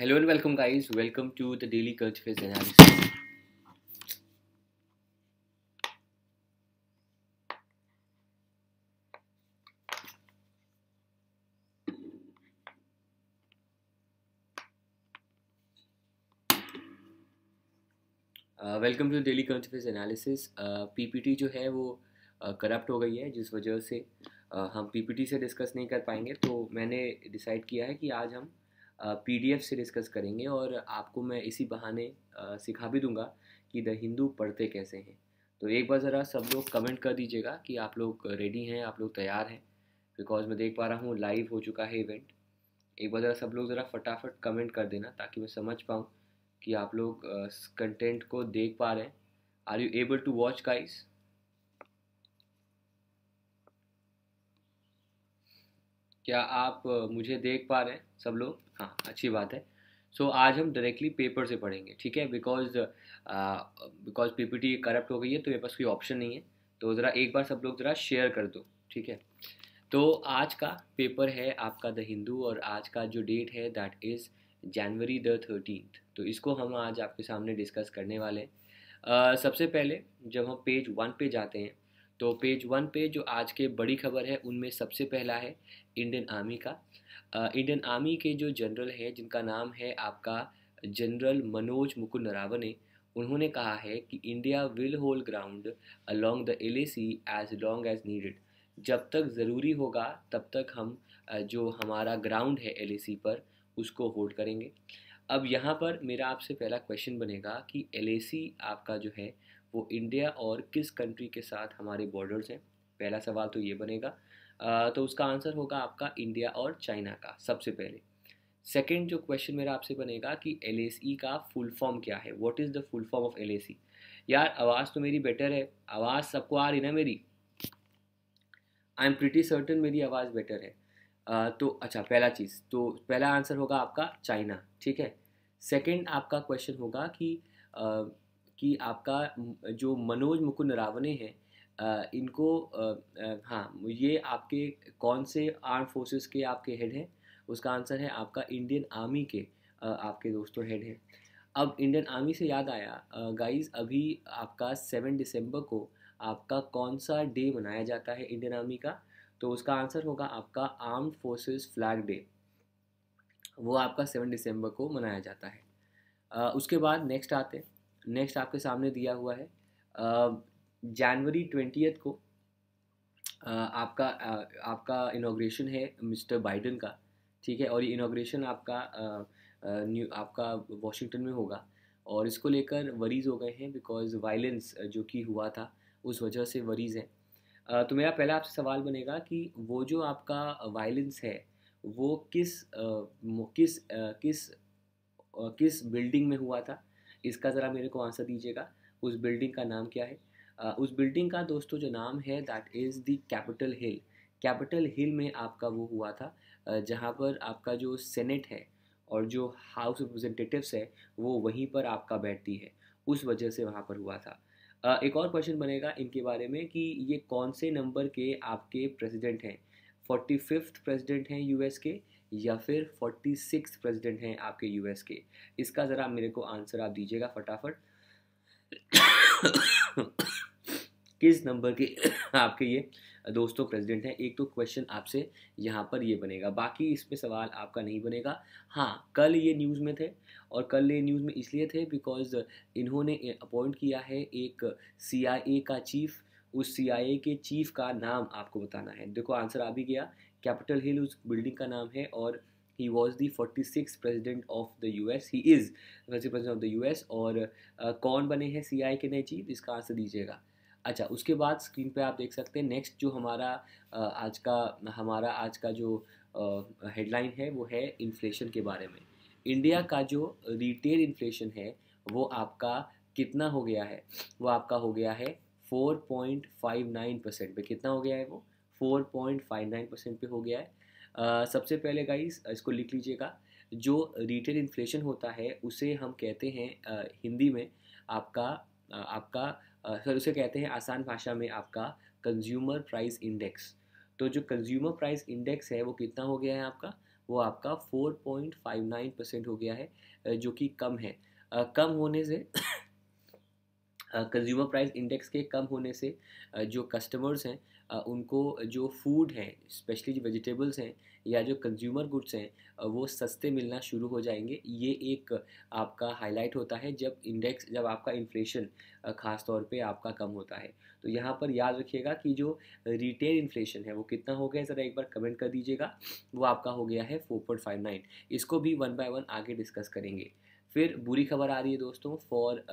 Hello and welcome guys welcome to the daily current welcome to daily current affairs analysis PPT जो है वो corrupt uh, हो गई है जिस वजह से uh, हम पीपीटी से डिस्कस नहीं कर पाएंगे तो मैंने डिसाइड किया है कि आज हम पीडीएफ से डिस्कस करेंगे और आपको मैं इसी बहाने सिखा भी दूंगा कि द हिंदू पढ़ते कैसे हैं तो एक बार ज़रा सब लोग कमेंट कर दीजिएगा कि आप लोग रेडी हैं आप लोग तैयार हैं बिकॉज मैं देख पा रहा हूँ लाइव हो चुका है इवेंट एक बार ज़रा सब लोग ज़रा फटाफट कमेंट कर देना ताकि मैं समझ पाऊँ कि आप लोग कंटेंट को देख पा रहे हैं are you able to watch guys क्या आप मुझे देख पा रहे हैं सब लोग हाँ अच्छी बात है सो so, आज हम डायरेक्टली पेपर से पढ़ेंगे ठीक है because because P P corrupt हो गई है तो मेरे पास कोई ऑप्शन नहीं है तो ज़रा एक बार सब लोग ज़रा शेयर कर दो ठीक है तो आज का पेपर है आपका द हिंदू और आज का जो डेट है that is January the thirteenth तो इसको हम आज आपके सामने डिस्कस करने वाले हैं uh, सबसे पहले जब हम पेज वन पे जाते हैं तो पेज वन पे जो आज के बड़ी खबर है उनमें सबसे पहला है इंडियन आर्मी का इंडियन आर्मी के जो जनरल है जिनका नाम है आपका जनरल मनोज मुकुल नरावने उन्होंने कहा है कि India will hold ground along the L as long as needed जब तक ज़रूरी होगा तब तक हम जो हमारा ग्राउंड है एल पर उसको होल्ड करेंगे अब यहाँ पर मेरा आपसे पहला क्वेश्चन बनेगा कि एल आपका जो है वो इंडिया और किस कंट्री के साथ हमारे बॉर्डर्स हैं पहला सवाल तो ये बनेगा तो उसका आंसर होगा आपका इंडिया और चाइना का सबसे पहले सेकेंड जो क्वेश्चन मेरा आपसे बनेगा कि एल का फुल फॉर्म क्या है what is the full form of L यार आवाज़ तो मेरी बेटर है आवाज़ सबको आ रही ना मेरी आई एम प्रिटी सर्टन मेरी आवाज़ बेटर है तो अच्छा पहला चीज़ तो पहला आंसर होगा आपका चाइना ठीक है सेकेंड आपका क्वेश्चन होगा कि कि आपका जो मनोज मुकुंद रावने हैं इनको हाँ ये आपके कौन से आर्म फोर्सेस के आपके हेड हैं उसका आंसर है आपका इंडियन आर्मी के आपके दोस्तों हेड हैं अब इंडियन आर्मी से याद आया गाइस अभी आपका सेवन दिसंबर को आपका कौन सा डे मनाया जाता है इंडियन आर्मी का तो उसका आंसर होगा आपका आर्म फोर्सेस फ्लैग डे वो आपका सेवन दिसंबर को मनाया जाता है उसके बाद नेक्स्ट आते हैं नेक्स्ट आपके सामने दिया हुआ है जनवरी ट्वेंटियथ को आपका आपका इनाग्रेशन है मिस्टर बाइडन का ठीक है और ये इनाग्रेशन आपका न्यू आपका वॉशिंगटन में होगा और इसको लेकर वरीज हो गए हैं बिकॉज वायलेंस जो कि हुआ था उस वजह से वरीज हैं तो मेरा पहला आपसे सवाल बनेगा कि वो जो आपका वायलेंस है वो किस किस किस किस बिल्डिंग में हुआ था इसका ज़रा मेरे को आंसर दीजिएगा उस बिल्डिंग का नाम क्या है uh, उस बिल्डिंग का दोस्तों जो नाम है that is the Capitol Hill Capitol Hill में आपका वो हुआ था जहाँ पर आपका जो सेनेट है और जो हाउस रिप्रेजेंटेटिव्स है वो वहीं पर आपका बैठती है उस वजह से वहाँ पर हुआ था एक और क्वेश्चन बनेगा इनके बारे में कि ये कौन से नंबर के आपके प्रेसिडेंट हैं फोर्टी फिफ्थ प्रेजिडेंट हैं यूएस के या फिर 46 प्रेसिडेंट हैं आपके यूएस के इसका ज़रा मेरे को आंसर आप दीजिएगा फटाफट किस नंबर के आपके ये दोस्तों प्रेसिडेंट हैं एक तो क्वेश्चन आपसे यहाँ पर ये बनेगा बाकी इस पे सवाल आपका नहीं बनेगा हाँ कल ये न्यूज़ में थे और कल ये न्यूज़ में इसलिए थे बिकॉज इन्होंने अपॉइंट किया है एक सीआईए का चीफ उस सीआईए के चीफ का नाम आपको बताना है देखो आंसर आ भी गया कैपिटल हिल उस बिल्डिंग का नाम है और he was the forty six president of the U S he is president of the U S और uh, कौन बने हैं सी आई के नए चीफ इसका आंसर दीजिएगा अच्छा उसके बाद स्क्रीन पे आप देख सकते हैं नेक्स्ट जो हमारा uh, आज का हमारा आज का जो हेडलाइन uh, है वो है इन्फ्लेशन के बारे में इंडिया का जो रिटेल इन्फ्लेशन है वो आपका कितना हो गया है वो आपका हो गया है four point five nine percent पर कितना हो गया है वो 4.59 परसेंट पे हो गया है आ, सबसे पहले गाइस इसको लिख लीजिएगा जो रिटेल इन्फ्लेशन होता है उसे हम कहते हैं हिंदी में आपका आपका सर उसे कहते हैं आसान भाषा में आपका कंज्यूमर प्राइस इंडेक्स तो जो कंज्यूमर प्राइस इंडेक्स है वो कितना हो गया है आपका वो आपका 4.59 परसेंट हो गया है जो कि कम है कम होने से कंज्यूमर प्राइस इंडेक्स के कम होने से जो कस्टमर्स हैं उनको जो फूड है स्पेशली जो वेजिटेबल्स हैं या जो कंज्यूमर गुड्स हैं वो सस्ते मिलना शुरू हो जाएंगे ये एक आपका हाईलाइट होता है जब इंडेक्स जब आपका इन्फ्लेशन ख़ास तौर पे आपका कम होता है तो यहाँ पर याद रखिएगा कि जो रिटेल इन्फ्लेशन है वो कितना हो गया ज़रा एक बार कमेंट कर दीजिएगा वो आपका हो गया है फोर पॉइंट फाइव नाइन इसको भी वन बाय वन आगे डिस्कस करेंगे फिर बुरी खबर आ रही है दोस्तों for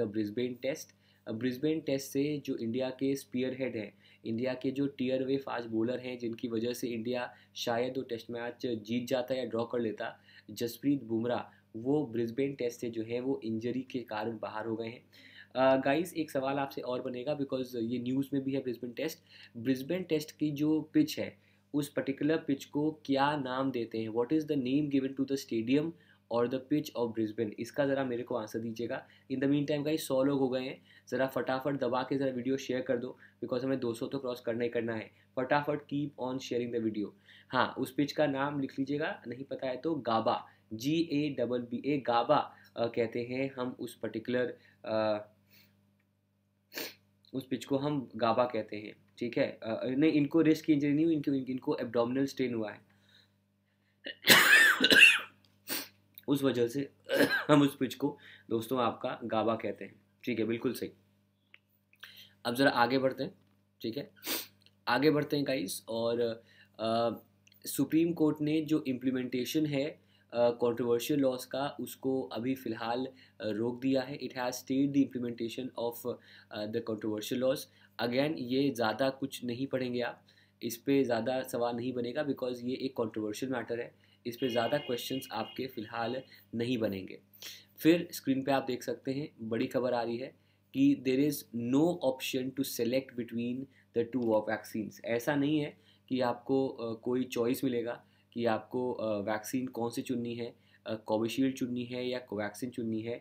the Brisbane test Brisbane test से जो इंडिया के स्पीयर हेड हैं इंडिया के जो टीयर वे फास्ट बॉलर हैं जिनकी वजह से इंडिया शायद वो टेस्ट मैच जीत जाता या ड्रॉ कर लेता जसप्रीत बुमराह वो ब्रिस्बेन टेस्ट से जो है वो इंजरी के कारण बाहर हो गए हैं गाइस uh, एक सवाल आपसे और बनेगा बिकॉज ये न्यूज़ में भी है ब्रिस्बेन टेस्ट ब्रिस्बेन टेस्ट की जो पिच है उस पर्टिकुलर पिच को क्या नाम देते हैं what is the name given to the stadium और द पिच ऑफ ब्रिस्बेन इसका ज़रा मेरे को आंसर दीजिएगा in the meantime guys सौ लोग हो गए हैं ज़रा फटाफट दबा के ज़रा वीडियो शेयर कर दो बिकॉज हमें 200 तो क्रॉस करना ही करना है फटाफट keep on sharing the video हाँ उस पेज का नाम लिख लीजिएगा नहीं पता है तो गाबा जी ए डबल बी ए गाबा आ, कहते हैं हम उस पर्टिकुलर उस पिच को हम गाबा कहते हैं ठीक है आ, नहीं इनको रिस्क की इंजरी नहीं हुई इनको इनको एबडोमिनल स्ट्रेन हुआ है उस वजह से हम उस पिच को दोस्तों आपका गाबा कहते हैं ठीक है बिल्कुल सही अब ज़रा आगे बढ़ते हैं ठीक है आगे बढ़ते हैं गाइस और सुप्रीम कोर्ट ने जो इम्प्लीमेंटेशन है कॉन्ट्रोवर्शियल uh, लॉस का उसको अभी फ़िलहाल uh, रोक दिया है it has stayed the implementation of the controversial laws again ये ज़्यादा कुछ नहीं पढ़ेंगे आप इस पर ज़्यादा सवाल नहीं बनेगा बिकॉज ये एक कॉन्ट्रोवर्शियल मैटर है इस पर ज़्यादा क्वेश्चन आपके फ़िलहाल नहीं बनेंगे फिर स्क्रीन पे आप देख सकते हैं बड़ी खबर आ रही है कि there is no option to select between the two of vaccines ऐसा नहीं है कि आपको कोई चॉइस मिलेगा कि आपको वैक्सीन कौन सी चुननी है कोविशील्ड चुननी है या कोवैक्सीन चुननी है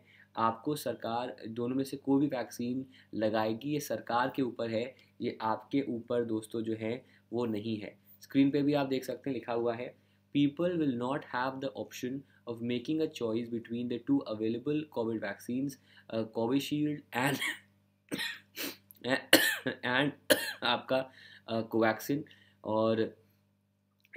आपको सरकार दोनों में से कोई भी वैक्सीन लगाएगी ये सरकार के ऊपर है ये आपके ऊपर दोस्तों जो है वो नहीं है स्क्रीन पे भी आप देख सकते हैं लिखा हुआ है people will not have the option of making a choice between the two available COVID vaccines, uh, Covishield and and आपका कोवैक्सिन uh, और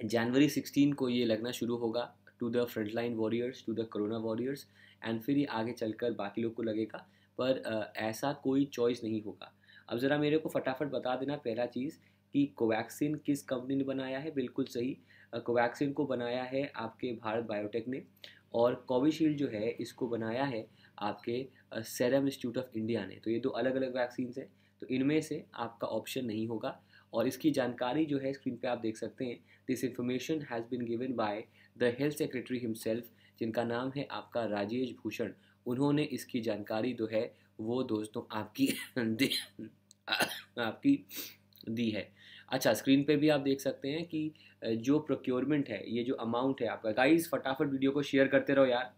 जनवरी 16 को ये लगना शुरू होगा to the front line warriors to the corona warriors and फिर ये आगे चलकर बाकी लोग को लगेगा पर uh, ऐसा कोई चॉइस नहीं होगा अब ज़रा मेरे को फटाफट बता देना पहला चीज़ कि कोवैक्सिन किस कंपनी ने बनाया है बिल्कुल सही कोवैक्सीन को बनाया है आपके भारत बायोटेक ने और कोविशील्ड जो है इसको बनाया है आपके सेरम इंस्टीट्यूट ऑफ इंडिया ने तो ये दो अलग अलग वैक्सीन हैं तो इनमें से आपका ऑप्शन नहीं होगा और इसकी जानकारी जो है स्क्रीन पे आप देख सकते हैं this information has been given by the health secretary himself जिनका नाम है आपका राजेश भूषण उन्होंने इसकी जानकारी जो है वो दोस्तों आपकी आपकी दी है अच्छा स्क्रीन पे भी आप देख सकते हैं कि जो प्रोक्योरमेंट है ये जो अमाउंट है आपका गाइस फटाफट वीडियो को शेयर करते रहो यार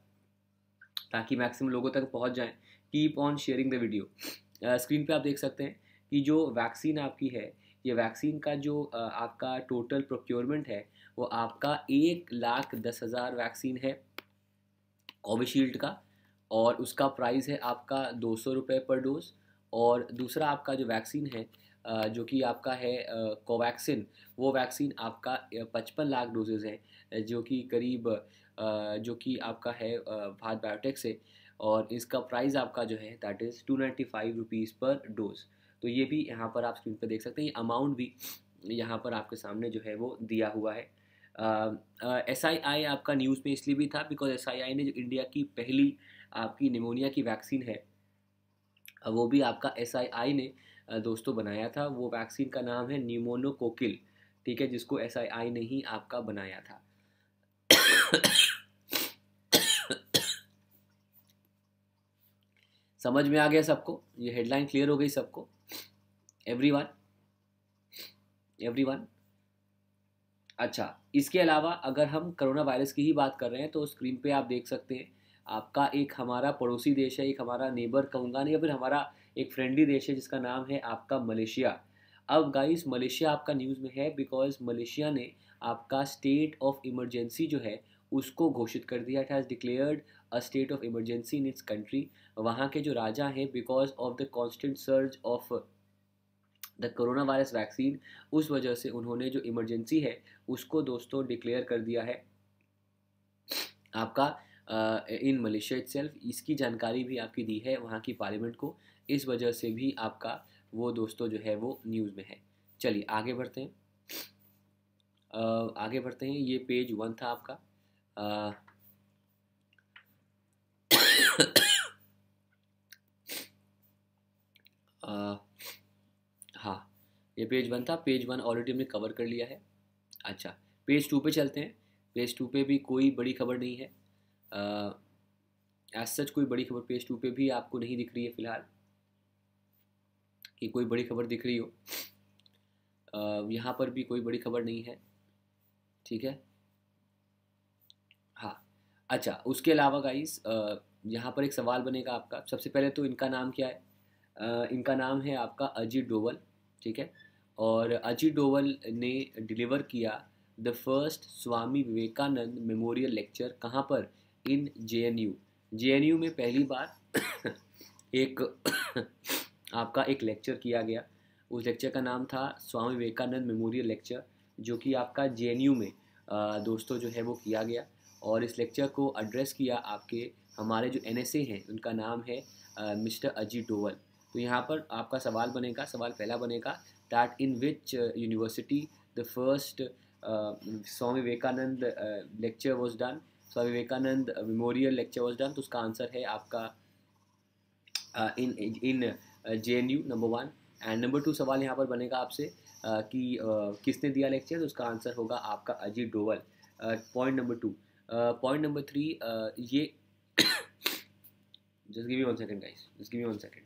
ताकि मैक्सिमम लोगों तक पहुंच जाए keep on sharing the video screen पे आप देख सकते हैं कि जो वैक्सीन आपकी है ये वैक्सीन का जो आपका टोटल प्रोक्योरमेंट है वो आपका एक लाख दस हज़ार वैक्सीन है कोविशील्ड का और उसका प्राइस है आपका दो सौ रुपये पर डोज और दूसरा आपका जो वैक्सीन है जो कि आपका है कोवैक्सिन वो वैक्सीन आपका पचपन लाख डोजेज है जो कि करीब जो कि आपका है भारत बायोटेक से और इसका प्राइस आपका जो है that is two ninety five rupees per dose तो ये भी यहाँ पर आप स्क्रीन पर देख सकते हैं ये अमाउंट भी यहाँ पर आपके सामने जो है वो दिया हुआ है एस आई आई आपका न्यूज़ में इसलिए भी था बिकॉज एस आई आई ने जो इंडिया की पहली आपकी निमोनिया की वैक्सीन है वो भी आपका एस आई आई ने दोस्तों बनाया था वो वैक्सीन का नाम है न्यूमोनोकोकिल ठीक है जिसको एस आई आई ने ही आपका बनाया था समझ में आ गया सबको ये हेडलाइन क्लियर हो गई सबको एवरी वन एवरी वन अच्छा इसके अलावा अगर हम कोरोना वायरस की ही बात कर रहे हैं तो स्क्रीन पे आप देख सकते हैं आपका एक हमारा पड़ोसी देश है एक हमारा नेबर कहूँगा या फिर हमारा एक फ्रेंडली देश है जिसका नाम है आपका मलेशिया अब गाइस मलेशिया आपका न्यूज़ में है बिकॉज मलेशिया ने आपका स्टेट ऑफ इमरजेंसी जो है उसको घोषित कर दिया it has declared a state of emergency in its country वहाँ के जो राजा हैं because of the constant surge of the corona virus vaccine उस वजह से उन्होंने जो इमरजेंसी है उसको दोस्तों डिक्लेयर कर दिया है आपका इन मलेशिया इट इसकी जानकारी भी आपकी दी है वहाँ की पार्लियामेंट को इस वजह से भी आपका वो दोस्तों जो है वो न्यूज़ में है चलिए आगे बढ़ते हैं आगे बढ़ते हैं ये पेज वन था आपका हाँ ये पेज वन था पेज वन ऑलरेडी हमने कवर कर लिया है अच्छा पेज टू पे चलते हैं पेज टू पे भी कोई बड़ी खबर नहीं है एज सच कोई बड़ी खबर पेज टू पे भी आपको नहीं दिख रही है फ़िलहाल कि कोई बड़ी खबर दिख रही हो यहाँ पर भी कोई बड़ी खबर नहीं है ठीक है हाँ अच्छा उसके अलावा गाइस यहाँ पर एक सवाल बनेगा आपका सबसे पहले तो इनका नाम क्या है इनका नाम है आपका अजीत डोवल ठीक है और अजीत डोवल ने डिलीवर किया the first Swami Vivekananda memorial lecture कहाँ पर in J N U J N U में पहली बार एक आपका एक लेक्चर किया गया उस लेक्चर का नाम था स्वामी विवेकानंद मेमोरियल लेक्चर जो कि आपका जे में दोस्तों जो है वो किया गया और इस लेक्चर को एड्रेस किया आपके हमारे जो एन हैं उनका नाम है मिस्टर अजीत डोवल तो यहाँ पर आपका सवाल बनेगा सवाल पहला बनेगा that in which university the first Swami Vivekananda lecture was done Swami Vivekananda memorial lecture was done तो उसका आंसर है आपका in in J number one and number two सवाल यहाँ पर बनेगा आपसे uh, कि uh, किसने दिया लेक्चर तो उसका आंसर होगा आपका Ajit Doval point number two point number three ये just give me one second guys just give me one second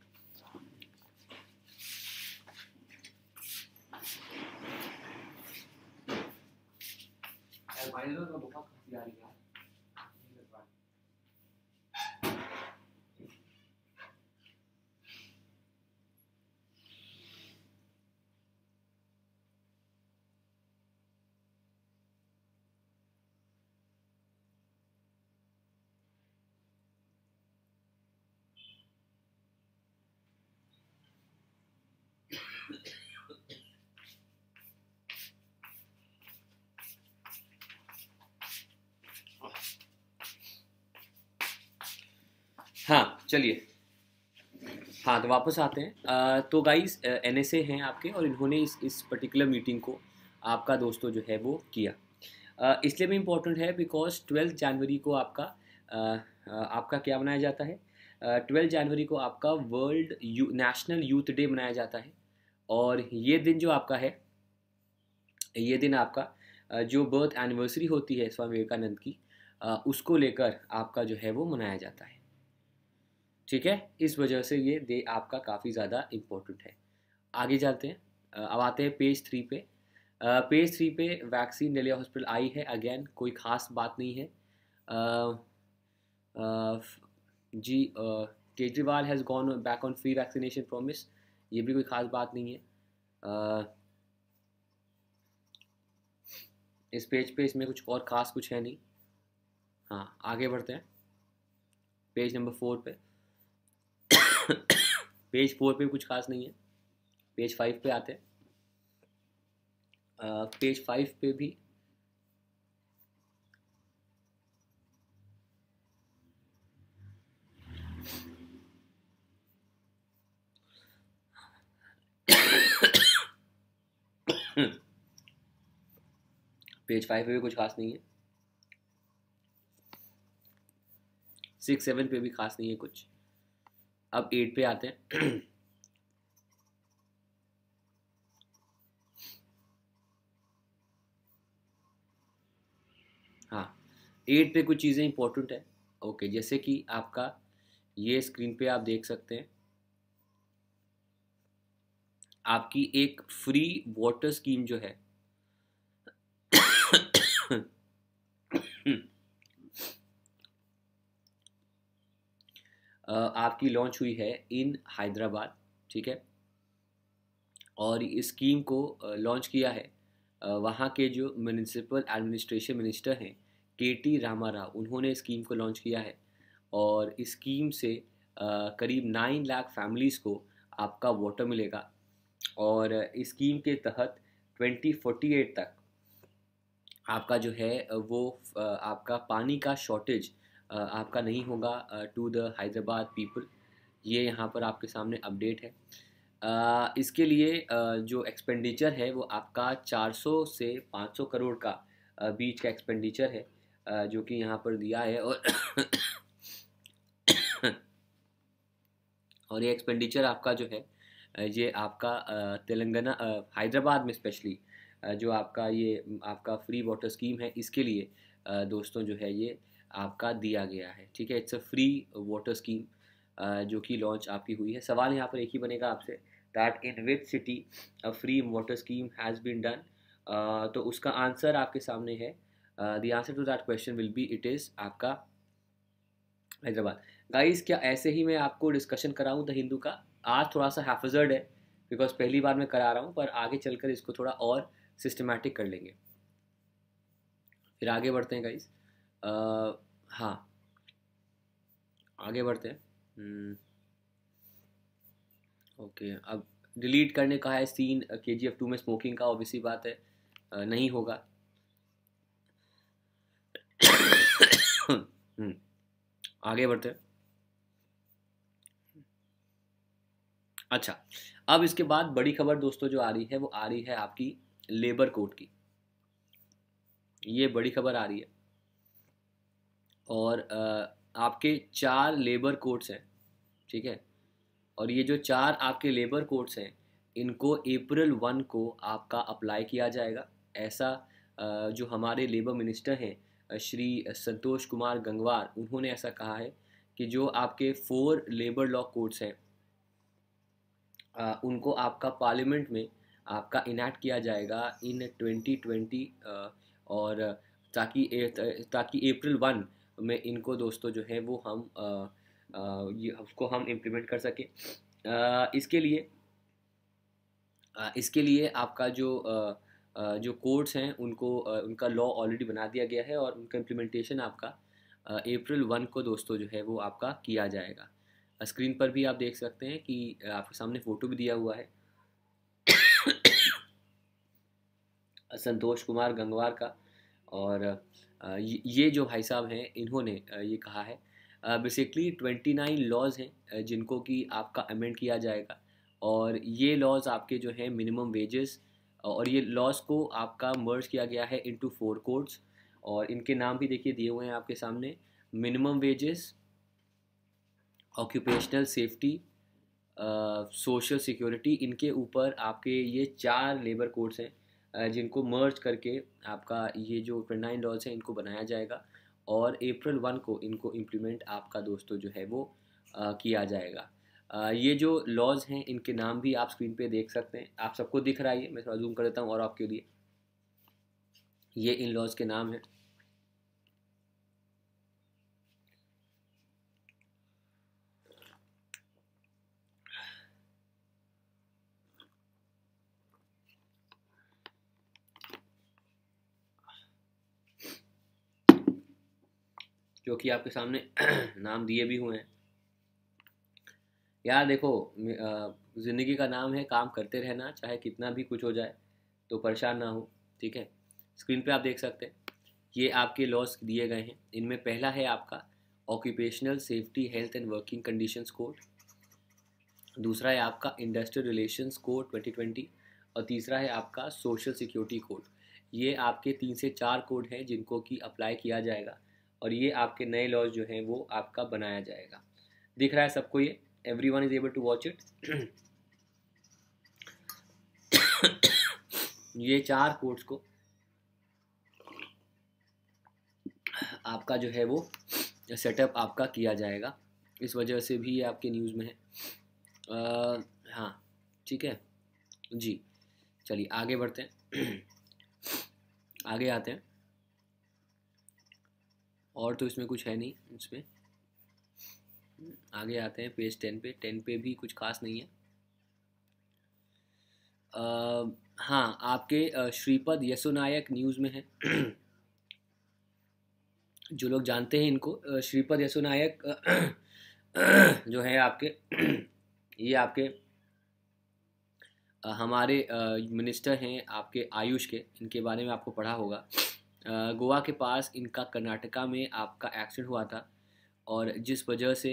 का बहुत आ रही है चलिए हाँ तो वापस आते हैं आ, तो गाइस एन एस ए हैं आपके और इन्होंने इस इस पर्टिकुलर मीटिंग को आपका दोस्तों जो है वो किया इसलिए भी इम्पोर्टेंट है बिकॉज ट्वेल्थ जनवरी को आपका आ, आपका क्या मनाया जाता है ट्वेल्थ जनवरी को आपका world you national youth day मनाया जाता है और ये दिन जो आपका है ये दिन आपका जो बर्थ एनिवर्सरी होती है स्वामी विवेकानंद की उसको लेकर आपका जो है वो मनाया जाता है ठीक है इस वजह से ये दे आपका काफ़ी ज़्यादा इम्पोर्टेंट है आगे जाते हैं अब आते हैं पेज थ्री पे पेज थ्री पे वैक्सीन डेलिया हॉस्पिटल आई है अगेन कोई ख़ास बात नहीं है आ, आ, जी Kejriwal has gone back on free vaccination promise ये भी कोई ख़ास बात नहीं है आ, इस पेज पे इसमें कुछ और ख़ास कुछ है नहीं हाँ आगे बढ़ते हैं पेज नंबर फोर पे पेज फोर पे कुछ खास नहीं है पेज फाइव पे आते हैं पेज फाइव पे भी पेज फाइव पे भी कुछ खास नहीं है सिक्स सेवन पे भी खास नहीं है कुछ अब एट पे आते हैं हाँ एट पे कुछ चीज़ें इंपॉर्टेंट है ओके जैसे कि आपका ये स्क्रीन पे आप देख सकते हैं आपकी एक फ्री वाटर स्कीम जो है आपकी लॉन्च हुई है इन हैदराबाद ठीक है और इस स्कीम को लॉन्च किया है वहाँ के जो म्यूनिसिपल एडमिनिस्ट्रेशन मिनिस्टर हैं के टी रामा राव उन्होंने स्कीम को लॉन्च किया है और इस स्कीम से करीब नाइन लाख फैमिलीज़ को आपका वाटर मिलेगा और इस स्कीम के तहत ट्वेंटी फोर्टी एट तक आपका जो है वो आपका पानी का शॉर्टेज आपका नहीं होगा टू द हैदराबाद पीपल ये यहाँ पर आपके सामने अपडेट है इसके लिए जो एक्सपेंडिचर है वो आपका 400 से 500 करोड़ का बीच का एक्सपेंडिचर है जो कि यहाँ पर दिया है और और ये एक्सपेंडिचर आपका जो है ये आपका तेलंगाना हैदराबाद में स्पेशली जो आपका ये आपका फ्री वाटर स्कीम है इसके लिए दोस्तों जो है ये आपका दिया गया है ठीक है it's a free water scheme जो कि लॉन्च आपकी हुई है सवाल यहाँ पर एक ही बनेगा आपसे that in which city a free water scheme has been done तो उसका आंसर आपके सामने है the answer to that question will be it is आपका हैदराबाद गाइस क्या ऐसे ही मैं आपको डिस्कशन कराऊँ द हिंदू का आज थोड़ा सा हैफजर्ड है बिकॉज पहली बार मैं करा रहा हूँ पर आगे चलकर इसको थोड़ा और सिस्टमेटिक कर लेंगे फिर आगे बढ़ते हैं गाइज़ हाँ आगे बढ़ते हैं हम्म। ओके अब डिलीट करने का है scene K G F two में स्मोकिंग का ऑब्वियसली बात है आ, नहीं होगा हम्म। आगे बढ़ते हैं अच्छा अब इसके बाद बड़ी खबर दोस्तों जो आ रही है वो आ रही है आपकी लेबर कोर्ट की ये बड़ी खबर आ रही है और आपके चार लेबर कोड्स हैं ठीक है और ये जो चार आपके लेबर कोड्स हैं इनको अप्रैल वन को आपका अप्लाई किया जाएगा ऐसा जो हमारे लेबर मिनिस्टर हैं श्री संतोष कुमार गंगवार उन्होंने ऐसा कहा है कि जो आपके फोर लेबर लॉ कोड्स हैं उनको आपका पार्लियामेंट में आपका इनैक्ट किया जाएगा इन 2020 और ताकि ताकि अप्रैल वन में इनको दोस्तों जो है वो हम ये उसको हम इम्प्लीमेंट कर सकें इसके लिए आ, इसके लिए आपका जो आ, जो कोर्ट्स हैं उनको आ, उनका लॉ ऑलरेडी बना दिया गया है और उनका इम्प्लीमेंटेशन आपका अप्रैल वन को दोस्तों जो है वो आपका किया जाएगा स्क्रीन पर भी आप देख सकते हैं कि आपके सामने फ़ोटो भी दिया हुआ है संतोष कुमार गंगवार का और ये जो भाई साहब हैं इन्होंने ये कहा है बेसिकली ट्वेंटी नाइन लॉज हैं जिनको कि आपका अमेंड किया जाएगा और ये लॉज आपके जो हैं मिनिमम वेजेस और ये लॉज को आपका मर्ज किया गया है इनटू फोर कोड्स और इनके नाम भी देखिए दिए हुए हैं आपके सामने minimum wages occupational safety social security इनके ऊपर आपके ये चार लेबर कोड्स हैं जिनको मर्ज करके आपका ये जो ट्वेंटी नाइन लॉज हैं इनको बनाया जाएगा और अप्रैल वन को इनको इम्प्लीमेंट आपका दोस्तों जो है वो आ, किया जाएगा आ, ये जो लॉज हैं इनके नाम भी आप स्क्रीन पे देख सकते हैं आप सबको दिख रहा है मैं थोड़ा जूम कर देता हूँ और आपके लिए ये इन लॉज के नाम हैं जो कि आपके सामने नाम दिए भी हुए हैं यार देखो ज़िंदगी का नाम है काम करते रहना चाहे कितना भी कुछ हो जाए तो परेशान ना हो ठीक है स्क्रीन पे आप देख सकते हैं ये आपके लॉस दिए गए हैं इनमें पहला है आपका occupational safety health and working condition code दूसरा है आपका इंडस्ट्रियल रिलेशंस कोड 2020 और तीसरा है आपका सोशल सिक्योरिटी कोड ये आपके तीन से चार कोड हैं जिनको कि अप्लाई किया जाएगा और ये आपके नए लॉज जो हैं वो आपका बनाया जाएगा दिख रहा है सबको ये everyone is able to watch it ये चार कोर्ट्स को आपका जो है वो सेटअप आपका किया जाएगा इस वजह से भी ये आपके न्यूज़ में है आ, हाँ ठीक है जी चलिए आगे बढ़ते हैं आगे आते हैं और तो इसमें कुछ है नहीं इसमें हम्म, आगे आते हैं पेज टेन पे टेन पे भी कुछ खास नहीं है आ, हाँ आपके श्रीपद यशो नायक न्यूज़ में है जो लोग जानते हैं इनको श्रीपद यसो नायक जो है आपके ये आपके हमारे मिनिस्टर हैं आपके आयुष के इनके बारे में आपको पढ़ा होगा गोवा के पास इनका कर्नाटका में आपका एक्सीडेंट हुआ था और जिस वजह से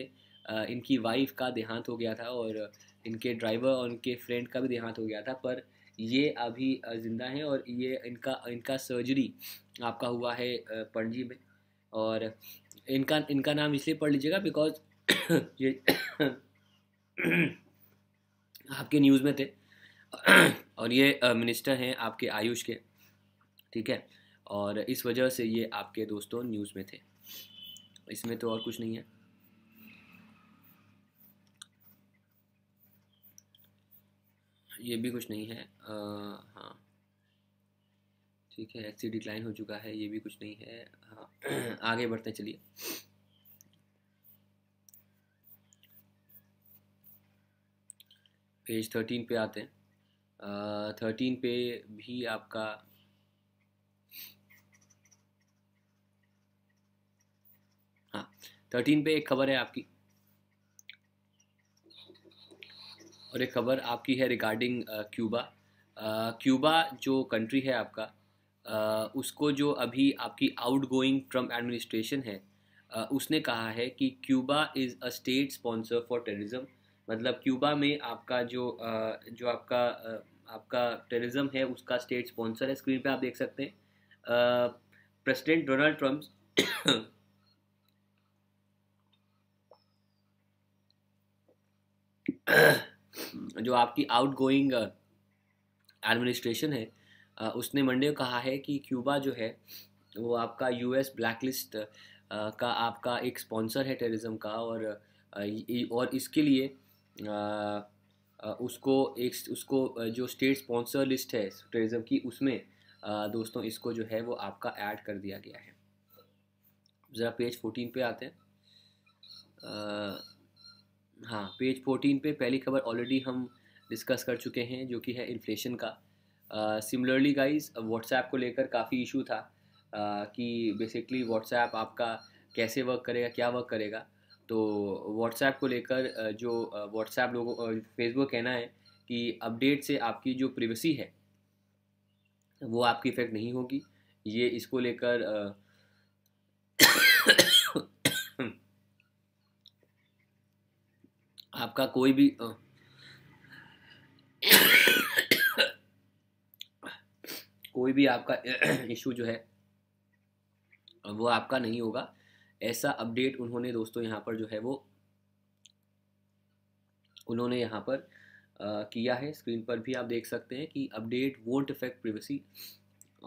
इनकी वाइफ का देहांत हो गया था और इनके ड्राइवर और इनके फ्रेंड का भी देहांत हो गया था पर ये अभी ज़िंदा हैं और ये इनका इनका सर्जरी आपका हुआ है पणजी में और इनका इनका नाम इसलिए पढ़ लीजिएगा बिकॉज ये आपके न्यूज़ में थे और ये मिनिस्टर हैं आपके आयुष के ठीक है और इस वजह से ये आपके दोस्तों न्यूज़ में थे इसमें तो और कुछ नहीं है ये भी कुछ नहीं है आ, हाँ ठीक है एक्सी डिक्लाइन हो चुका है ये भी कुछ नहीं है हाँ आगे बढ़ते चलिए पेज थर्टीन पे आते हैं थर्टीन पे भी आपका थर्टीन पे एक खबर है आपकी और एक खबर आपकी है रिगार्डिंग क्यूबा क्यूबा जो कंट्री है आपका आ, उसको जो अभी आपकी आउट गोइंग ट्रम्प एडमिनिस्ट्रेशन है आ, उसने कहा है कि Cuba is a state sponsor for terrorism मतलब क्यूबा में आपका जो आ, जो आपका आपका टेररिज्म है उसका स्टेट स्पॉन्सर है स्क्रीन पे आप देख सकते हैं प्रेसिडेंट डोनाल्ड ट्रम्प जो आपकी आउट गोइंग एडमिनिस्ट्रेशन है uh, उसने मंडे कहा है कि क्यूबा जो है वो आपका यूएस ब्लैकलिस्ट uh, का आपका एक स्पॉन्सर है टेररिज्म का और uh, और इसके लिए उसको एक उसको जो स्टेट स्पॉन्सर लिस्ट है टेररिज्म की उसमें दोस्तों इसको जो है वो आपका ऐड कर दिया गया है ज़रा पेज फोर्टीन पे आते हैं हाँ पेज फोर्टीन पे पहली खबर ऑलरेडी हम डिस्कस कर चुके हैं जो कि है इन्फ्लेशन का सिमिलरली गाइस व्हाट्सएप को लेकर काफ़ी इशू था uh, कि बेसिकली व्हाट्सएप आपका कैसे वर्क करेगा क्या वर्क करेगा तो व्हाट्सएप को लेकर जो व्हाट्सएप लोगों फेसबुक कहना है कि अपडेट से आपकी जो प्रिवेसी है वो आपकी इफ़ेक्ट नहीं होगी ये इसको लेकर आपका कोई भी कोई भी आपका इशू जो है वो आपका नहीं होगा ऐसा अपडेट उन्होंने दोस्तों यहाँ पर जो है वो उन्होंने यहाँ पर आ, किया है स्क्रीन पर भी आप देख सकते हैं कि अपडेट वोंट इफेक्ट प्रिवेसी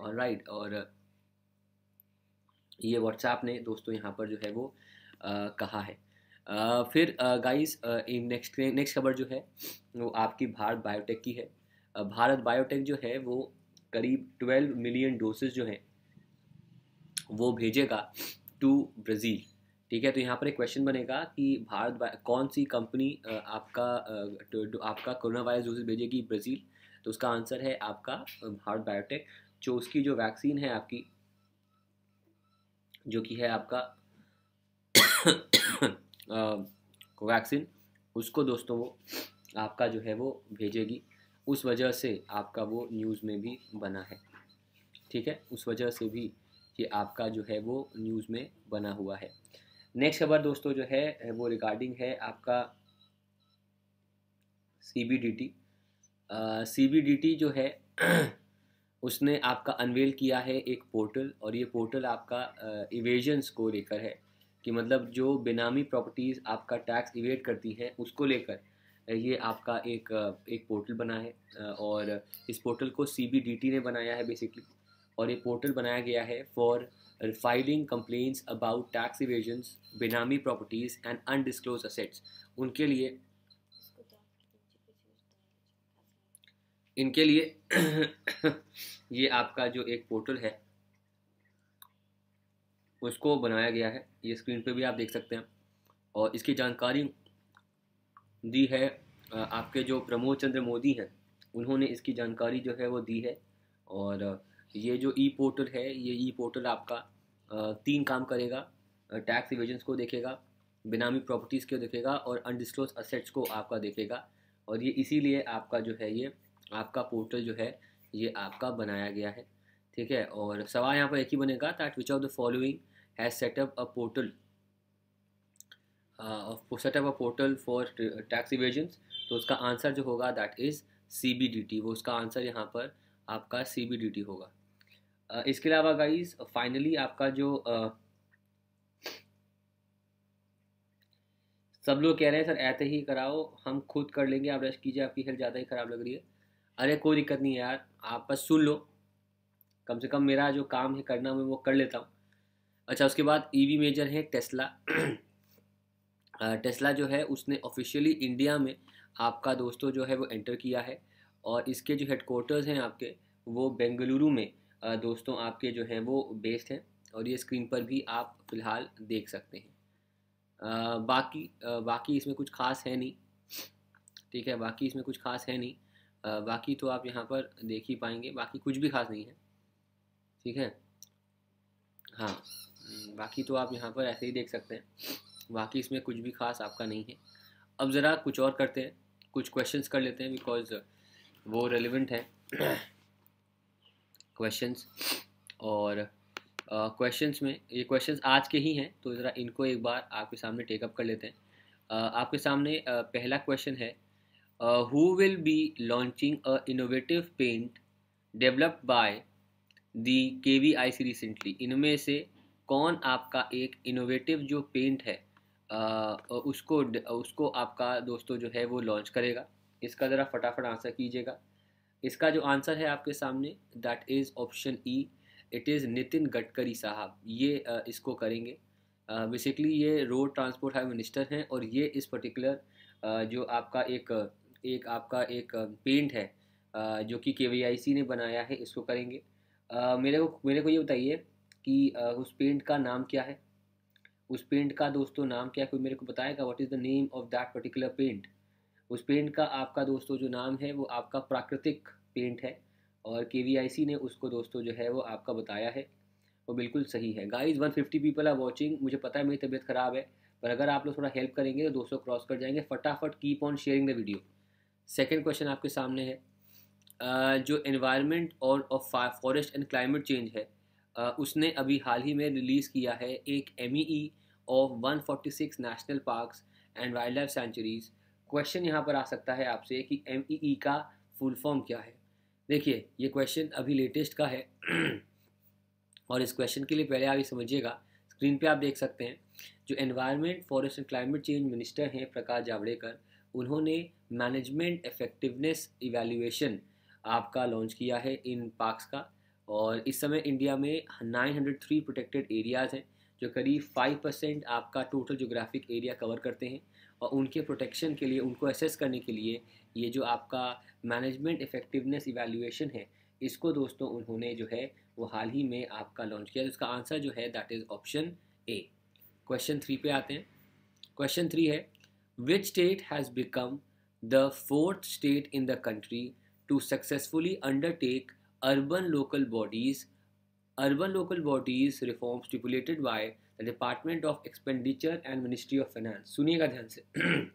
और राइट और ये व्हाट्सएप ने दोस्तों यहाँ पर जो है वो आ, कहा है फिर गाइस इन नेक्स्ट नेक्स्ट खबर जो है वो आपकी भारत बायोटेक की है भारत बायोटेक जो है वो करीब ट्वेल्व मिलियन डोसेज जो हैं वो भेजेगा टू ब्राज़ील ठीक है तो यहाँ पर एक क्वेश्चन बनेगा कि भारत कौन सी कंपनी आपका तो, तो आपका कोरोना वायरस डोसेज भेजेगी ब्राज़ील तो उसका आंसर है आपका भारत बायोटेक जो उसकी जो वैक्सीन है आपकी जो कि है आपका वैक्सीन उसको दोस्तों वो आपका जो है वो भेजेगी उस वजह से आपका वो न्यूज़ में भी बना है ठीक है उस वजह से भी ये आपका जो है वो न्यूज़ में बना हुआ है नेक्स्ट खबर दोस्तों जो है वो रिगार्डिंग है आपका C B D T C B D T जो है उसने आपका अनवेल किया है एक पोर्टल और ये पोर्टल आपका इवेजन्स को लेकर है कि मतलब जो बेनामी प्रॉपर्टीज़ आपका टैक्स इवेट करती हैं उसको लेकर ये आपका एक एक पोर्टल बना है और इस पोर्टल को सी ने बनाया है बेसिकली और ये पोर्टल बनाया गया है for filing complaints about tax evasions benami properties and undisclosed assets उनके लिए इनके लिए ये आपका जो एक पोर्टल है उसको बनाया गया है ये स्क्रीन पे भी आप देख सकते हैं और इसकी जानकारी दी है आपके जो प्रमोद चंद्र मोदी हैं उन्होंने इसकी जानकारी जो है वो दी है और ये जो ई पोर्टल है ये ई पोर्टल आपका तीन काम करेगा टैक्स रिविजन्स को देखेगा बिनामी प्रॉपर्टीज़ को देखेगा और अनडिस्क्लोज असेट्स को आपका देखेगा और ये इसीलिए आपका जो है ये आपका पोर्टल जो है ये आपका बनाया गया है ठीक है और सवाल यहाँ पर एक ही बनेगा that which of the following has set up a portal uh, set up a portal for uh, tax evasions तो उसका आंसर जो होगा that is C B D T वो उसका आंसर यहाँ पर आपका सी बी डी टी होगा uh, इसके अलावा गाइज फाइनली आपका जो uh, सब लोग कह रहे हैं सर ऐसे ही कराओ हम खुद कर लेंगे आप रेस्ट कीजिए आपकी हेल्थ ज़्यादा ही ख़राब लग रही है अरे कोई दिक्कत नहीं है यार आप बस सुन लो कम से कम मेरा जो काम है करना मैं वो कर लेता हूँ अच्छा उसके बाद ईवी e मेजर है टेस्ला टेस्ला जो है उसने ऑफिशियली इंडिया में आपका दोस्तों जो है वो एंटर किया है और इसके जो हेडकोर्टर्स हैं आपके वो बेंगलुरु में दोस्तों आपके जो हैं वो बेस्ड हैं और ये स्क्रीन पर भी आप फिलहाल देख सकते हैं आ, बाकी आ, बाकी इसमें कुछ खास है नहीं ठीक है बाकी इसमें कुछ खास है नहीं आ, बाकी तो आप यहाँ पर देख ही पाएंगे बाकी कुछ भी खास नहीं है ठीक है हाँ हम्म, बाकी तो आप यहाँ पर ऐसे ही देख सकते हैं बाकी इसमें कुछ भी खास आपका नहीं है अब ज़रा कुछ और करते हैं कुछ क्वेश्चंस कर लेते हैं बिकॉज वो रेलिवेंट हैं क्वेश्चंस और क्वेश्चंस uh, में ये क्वेश्चंस आज के ही हैं तो ज़रा इनको एक बार आपके सामने टेकअप कर लेते हैं uh, आपके सामने uh, पहला क्वेश्चन है who will be launching a innovative paint developed by the K V I C recently इनमें से कौन आपका एक इनोवेटिव जो पेंट है आ, उसको उसको आपका दोस्तों जो है वो लॉन्च करेगा इसका ज़रा फटाफट आंसर कीजिएगा इसका जो आंसर है आपके सामने that is option E it is Nitin Gadkari साहब ये आ, इसको करेंगे बेसिकली ये रोड ट्रांसपोर्ट हाई मिनिस्टर हैं और ये इस पर्टिकुलर जो आपका एक एक आपका एक पेंट है जो कि के वी आई सी ने बनाया है इसको करेंगे आ, मेरे को मेरे को ये बताइए कि आ, उस पेंट का नाम क्या है उस पेंट का दोस्तों नाम क्या है कोई मेरे को बताएगा what is the name of that particular paint उस पेंट का आपका दोस्तों जो नाम है वो आपका प्राकृतिक पेंट है और के ने उसको दोस्तों जो है वो आपका बताया है वो बिल्कुल सही है guys fifty people are watching मुझे पता है मेरी तबीयत ख़राब है पर अगर आप लोग थोड़ा हेल्प करेंगे तो दोस्तों क्रॉस कर जाएंगे फटाफट keep on sharing the video second question आपके सामने है जो इन्वायरमेंट और फॉरेस्ट एंड क्लाइमेट चेंज है उसने अभी हाल ही में रिलीज़ किया है एक M E of six national park and wildlife sanctuaries question यहाँ पर आ सकता है आपसे कि एम ई e e का फुल फॉर्म क्या है देखिए ये क्वेश्चन अभी लेटेस्ट का है और इस क्वेश्चन के लिए पहले आप ये समझिएगा स्क्रीन पे आप देख सकते हैं जो environment forest and climate change minister हैं प्रकाश जावड़ेकर उन्होंने मैनेजमेंट इफेक्टिवनेस इवेल्यूएशन आपका लॉन्च किया है इन पार्क्स का और इस समय इंडिया में 903 प्रोटेक्टेड एरियाज़ हैं जो करीब 5 परसेंट आपका टोटल जोग्राफिक एरिया कवर करते हैं और उनके प्रोटेक्शन के लिए उनको असेस करने के लिए ये जो आपका मैनेजमेंट इफेक्टिवनेस इवेल्यूशन है इसको दोस्तों उन्होंने जो है वो हाल ही में आपका लॉन्च किया तो इसका आंसर जो है that is option A question three पे आते हैं क्वेश्चन थ्री है which state has become the fourth state in the country to successfully undertake urban local bodies urban local bodies reform stipulated by the department of expenditure and ministry of finance सुनिएगा ध्यान से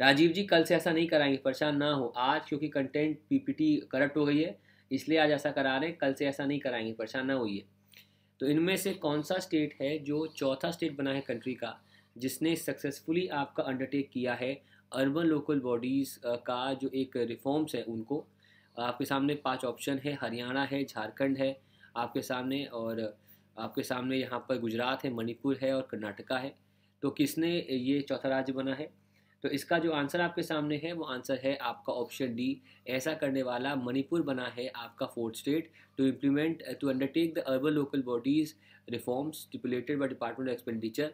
राजीव जी कल से ऐसा नहीं कराएंगे परेशान ना हो आज क्योंकि कंटेंट पीपीटी करप्ट हो गई है इसलिए आज ऐसा करा रहे हैं कल से ऐसा नहीं कराएंगे परेशान ना होइए तो इनमें से कौन सा स्टेट है जो चौथा स्टेट बना है कंट्री का जिसने सक्सेसफुली आपका अंडरटेक किया है अर्बन लोकल बॉडीज़ का जो एक रिफॉर्म्स है उनको uh, आपके सामने पांच ऑप्शन है हरियाणा है झारखंड है आपके सामने और आपके सामने यहाँ पर गुजरात है मणिपुर है और कर्नाटका है तो किसने ये चौथा राज्य बना है तो इसका जो आंसर आपके सामने है वो आंसर है आपका ऑप्शन डी ऐसा करने वाला मणिपुर बना है आपका fourth state to implement to undertake the urban local bodies reforms stipulated by department of expenditure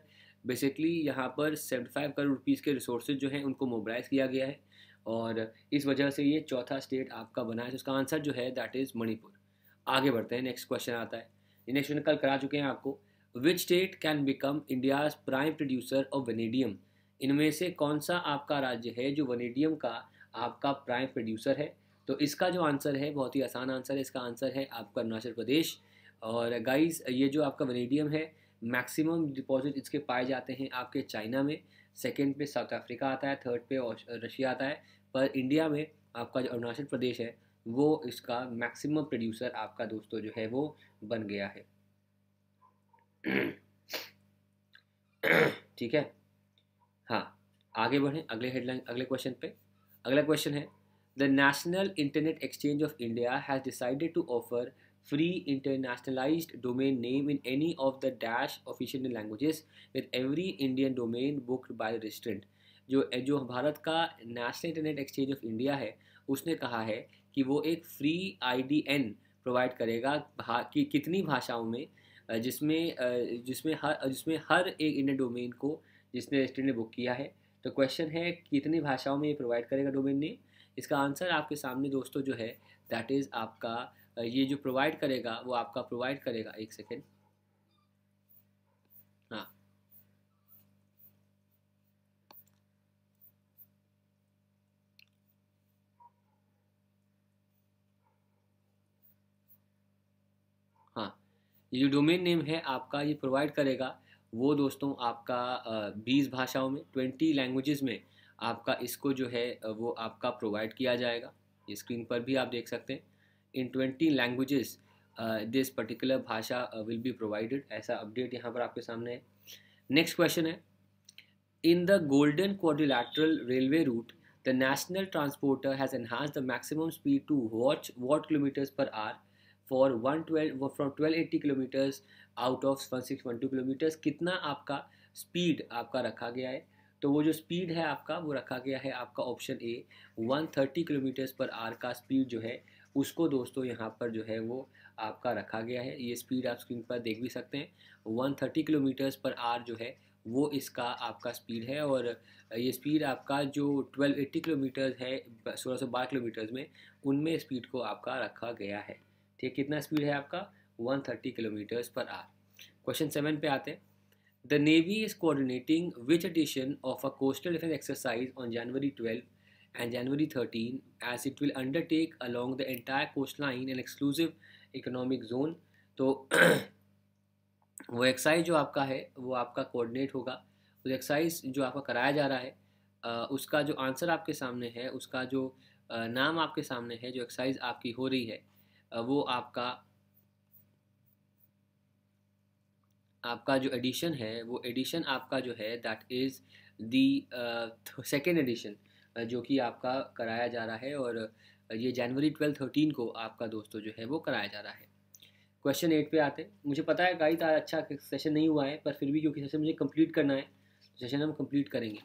basically यहाँ पर 75 करोड़ रुपीज़ के रिसोर्स जो हैं उनको मोबलाइज किया गया है और इस वजह से ये चौथा स्टेट आपका बना है तो उसका आंसर जो है दैट इज़ मणिपुर आगे बढ़ते हैं नेक्स्ट क्वेश्चन आता है नेक्स्ट क्वेश्चन कल करा चुके हैं आपको which state can become India's prime producer of vanadium इनमें से कौन सा आपका राज्य है जो वनेडियम का आपका प्राइम प्रोड्यूसर है तो इसका जो आंसर है बहुत ही आसान आंसर है इसका आंसर है आपका अरुणाचल प्रदेश और गाइस ये जो आपका वनीडियम है मैक्सिमम डिपॉजिट इसके पाए जाते हैं आपके चाइना में सेकेंड पे साउथ अफ्रीका आता है थर्ड पे रशिया आता है पर इंडिया में आपका जो अरुणाचल प्रदेश है वो इसका मैक्सिमम प्रोड्यूसर आपका दोस्तों जो है वो बन गया है ठीक है हाँ आगे बढ़ें अगले हेडलाइन अगले क्वेश्चन पे अगला क्वेश्चन है the national internet exchange of India has decided to offer free internationalized domain name in any of the dash official languages with every Indian domain booked by the registrant. जो जो भारत का national internet exchange of India है उसने कहा है कि वो एक फ्री आईडीएन प्रोवाइड करेगा भा, कि कितनी भाषाओं में जिसमें जिसमें हर जिसमें हर एक इंडियन डोमेन को जिसने रजिस्ट्रेंट ने बुक किया है तो क्वेश्चन है कितनी भाषाओं में ये प्रोवाइड करेगा डोमेन ने इसका आंसर आपके सामने दोस्तों जो है दैट इज़ आपका ये जो प्रोवाइड करेगा वो आपका प्रोवाइड करेगा एक सेकेंड हाँ हाँ ये जो डोमेन नेम है आपका ये प्रोवाइड करेगा वो दोस्तों आपका बीस भाषाओं में ट्वेंटी लैंग्वेजेस में आपका इसको जो है वो आपका प्रोवाइड किया जाएगा ये स्क्रीन पर भी आप देख सकते हैं in twenty languages this particular भाषा विल बी प्रोवाइडेड ऐसा अपडेट यहाँ पर आपके सामने है नेक्स्ट क्वेश्चन है in the golden quadrilateral railway route the national has the maximum speed to watch what kilometers per hour for one twelve from twelve eighty kilometers out of one six one two kilometers कितना आपका speed आपका रखा गया है तो वो जो speed है आपका वो रखा गया है आपका option A one thirty kilometers per hour का स्पीड जो है उसको दोस्तों यहाँ पर जो है वो आपका रखा गया है ये स्पीड आप स्क्रीन पर देख भी सकते हैं one thirty kilometers per hour जो है वो इसका आपका स्पीड है और ये स्पीड आपका जो ट्वेल्व एट्टी किलोमीटर्स है सोलह सौ बारह किलोमीटर्स में उनमें स्पीड को आपका रखा गया है ठीक कितना स्पीड है आपका one thirty kilometers per hour question seven पे आते हैं the navy is coordinating which edition of a coastal defence exercise on January twelve and January 13 as it will undertake along the entire coastline an exclusive economic zone तो वो excise जो आपका है वो आपका कोऑर्डिनेट होगा उस एक्साइज जो आपका कराया जा रहा है उसका जो आंसर आपके सामने है उसका जो नाम आपके सामने है जो एक्साइज आपकी हो रही है वो आपका आपका जो एडिशन है वो एडिशन आपका जो है that is the second edition जो कि आपका कराया जा रहा है और ये जनवरी ट्वेल्व थर्टीन को आपका दोस्तों जो है वो कराया जा रहा है क्वेश्चन एट पे आते हैं मुझे पता है गाइस आज अच्छा सेशन नहीं हुआ है पर फिर भी क्योंकि सेशन मुझे कंप्लीट करना है तो सेशन हम कंप्लीट करेंगे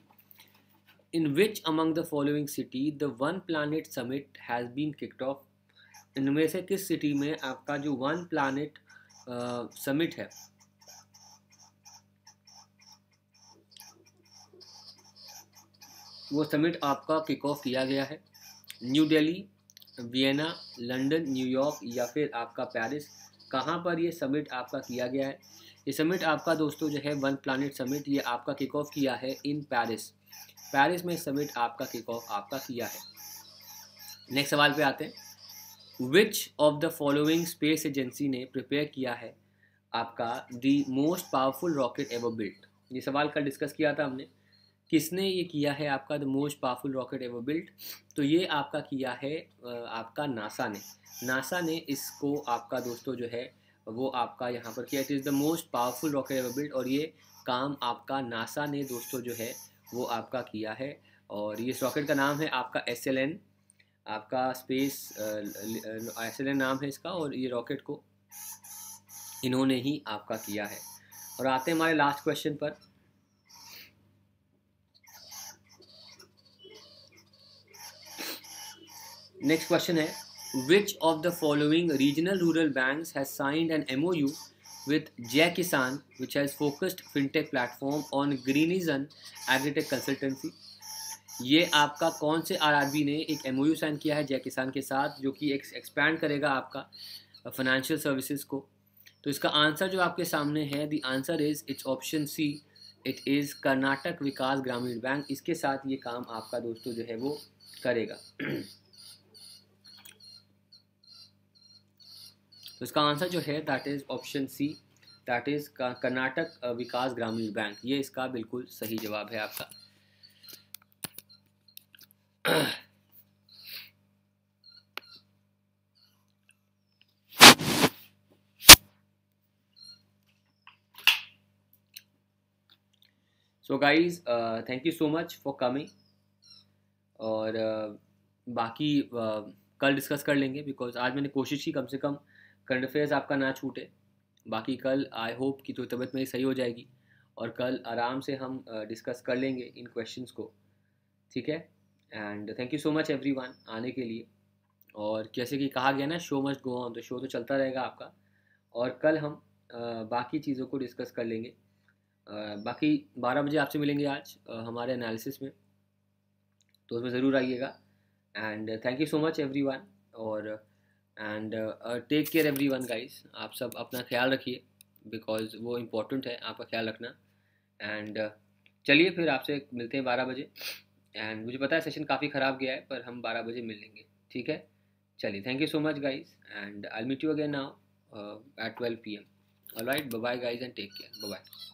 in which among the following city the one planet summit has been kicked off इनमें से किस सिटी में आपका जो वन प्लानट समिट है वो समिट आपका किक ऑफ किया गया है New Delhi Vienna London New York या फिर आपका पेरिस कहाँ पर ये समिट आपका किया गया है ये समिट आपका दोस्तों जो है वन प्लानट समिट ये आपका किक ऑफ किया है इन पेरिस पेरिस में समिट आपका किक ऑफ आपका किया है नेक्स्ट सवाल पे आते हैं which of the following space agency ने प्रिपेयर किया है आपका the most powerful rocket ever built ये सवाल कल डिस्कस किया था हमने किसने ये किया है आपका the most powerful rocket ever built तो ये आपका किया है आपका नासा ने नासा ने इसको आपका दोस्तों जो है वो आपका यहाँ पर किया it is the most powerful rocket ever built और ये काम आपका नासा ने दोस्तों जो है वो आपका किया है और ये रॉकेट का नाम है आपका एस एल एन आपका स्पेस एस एल एन नाम है इसका और ये रॉकेट को इन्होंने ही आपका किया है और आते हैं हमारे लास्ट क्वेश्चन पर नेक्स्ट क्वेश्चन है which of the following regional rural bank has signed an M O U with Jai Kisan which has focused fintech platform on ग्रीनिजन एग्रीटेक कंसल्टेंसी ये आपका कौन से आर आर बी ने एक एम ओ यू साइन किया है जय किसान के साथ जो कि एक एक्सपैंड करेगा आपका फाइनेंशियल सर्विसेज को तो इसका आंसर जो आपके सामने है the answer is it's option C it is Karnataka Vikas Grameen bank इसके साथ ये काम आपका दोस्तों जो है वो करेगा तो इसका आंसर जो है that is option C that is Karnataka Vikas Grameen bank ये इसका बिल्कुल सही जवाब है आपका so guys thank you so much for coming और uh, बाकी uh, कल डिस्कस कर लेंगे बिकॉज आज मैंने कोशिश की कम से कम करंट अफेयर्स आपका ना छूटे बाकी कल आई होप कि तो तबीयत मेरी सही हो जाएगी और कल आराम से हम डिस्कस कर लेंगे इन क्वेश्चंस को ठीक है and thank you so much everyone आने के लिए और जैसे कि कहा गया ना शो मस्ट गो ऑन तो शो तो चलता रहेगा आपका और कल हम बाकी चीज़ों को डिस्कस कर लेंगे बाकी बारह बजे आपसे मिलेंगे आज हमारे एनालिसिस में तो उसमें ज़रूर आइएगा and thank you so much every और and take care everyone guys आप सब अपना ख्याल रखिए बिकॉज वो इम्पोर्टेंट है आपका ख्याल रखना एंड uh, चलिए फिर आपसे मिलते हैं बारह बजे एंड मुझे पता है सेशन काफ़ी ख़राब गया है पर हम बारह बजे मिल लेंगे ठीक है चलिए thank you so much guys and I meet you again now at twelve P M all right bye guys and take care bye